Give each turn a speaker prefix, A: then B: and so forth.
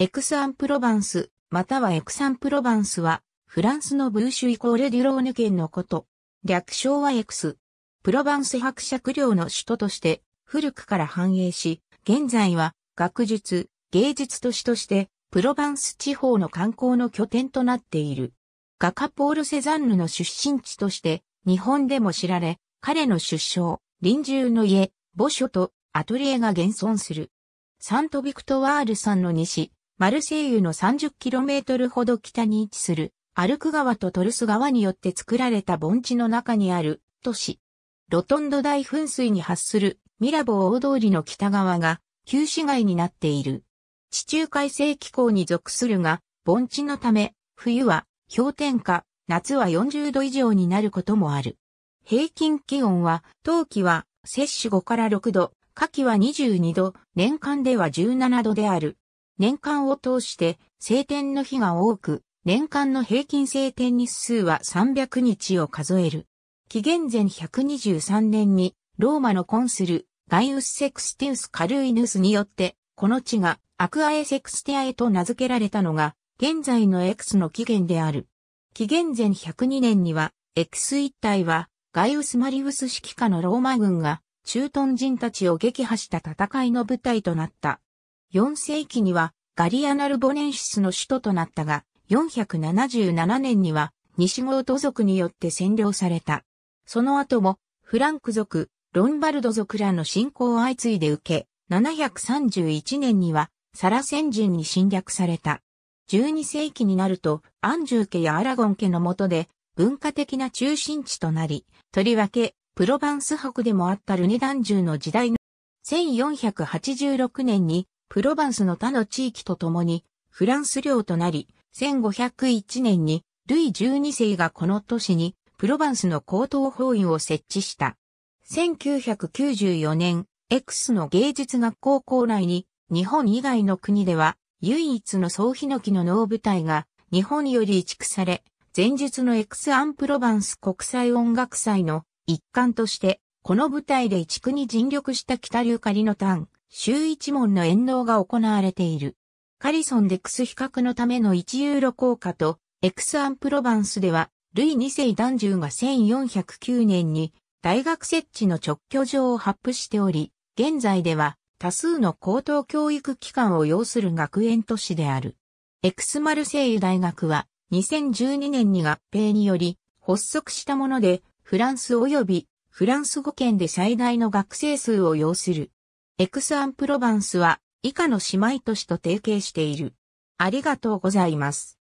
A: エクス・アン・プロバンス、またはエクサン・プロバンスは、フランスのブーシュイコール・デュローヌ県のこと。略称はエクス。プロバンス伯爵領の首都として、古くから繁栄し、現在は、学術、芸術都市として、プロバンス地方の観光の拠点となっている。画家ポール・セザンヌの出身地として、日本でも知られ、彼の出生、臨終の家、墓所とアトリエが現存する。サント・ビクトワールさんの西、マルセイユの 30km ほど北に位置する、アルク川とトルス川によって作られた盆地の中にある都市。ロトンド大噴水に発するミラボ大通りの北側が旧市街になっている。地中海性気候に属するが、盆地のため、冬は氷点下、夏は40度以上になることもある。平均気温は、冬季は摂氏5から6度、夏季は22度、年間では17度である。年間を通して晴天の日が多く、年間の平均晴天日数は300日を数える。紀元前123年にローマのコンスル、ガイウス・セクスティウス・カルイヌスによって、この地がアクアエ・セクステアエと名付けられたのが、現在のエクスの起源である。紀元前102年には、エクス一帯は、ガイウス・マリウス指揮下のローマ軍が、中東人たちを撃破した戦いの舞台となった。4世紀にはガリアナルボネンシスの首都となったが、477年には西ゴー族によって占領された。その後もフランク族、ロンバルド族らの侵攻を相次いで受け、731年にはサラセン人に侵略された。12世紀になると、アンジュー家やアラゴン家の下で、文化的な中心地となり、とりわけ、プロバンス北でもあったルネダンジューの時代の1486年にプロヴァンスの他の地域とともに、フランス領となり、1501年に、ルイ12世がこの都市に、プロヴァンスの高等法院を設置した。1994年、X の芸術学校校内に、日本以外の国では、唯一の総ヒノキの能舞台が、日本より移築され、前述の X アンプロヴァンス国際音楽祭の一環として、この舞台で移築に尽力した北流カリノタン、週一門の演納が行われている。カリソンデクス比較のための1ユーロ硬貨と、エクスアンプロバンスでは、ルイ2世男獣が1409年に大学設置の直居場を発布しており、現在では多数の高等教育機関を要する学園都市である。エクスマルセイユ大学は2012年に合併により発足したもので、フランス及びフランス語圏で最大の学生数を要するエクスアンプロバンスは以下の姉妹都市と提携している。ありがとうございます。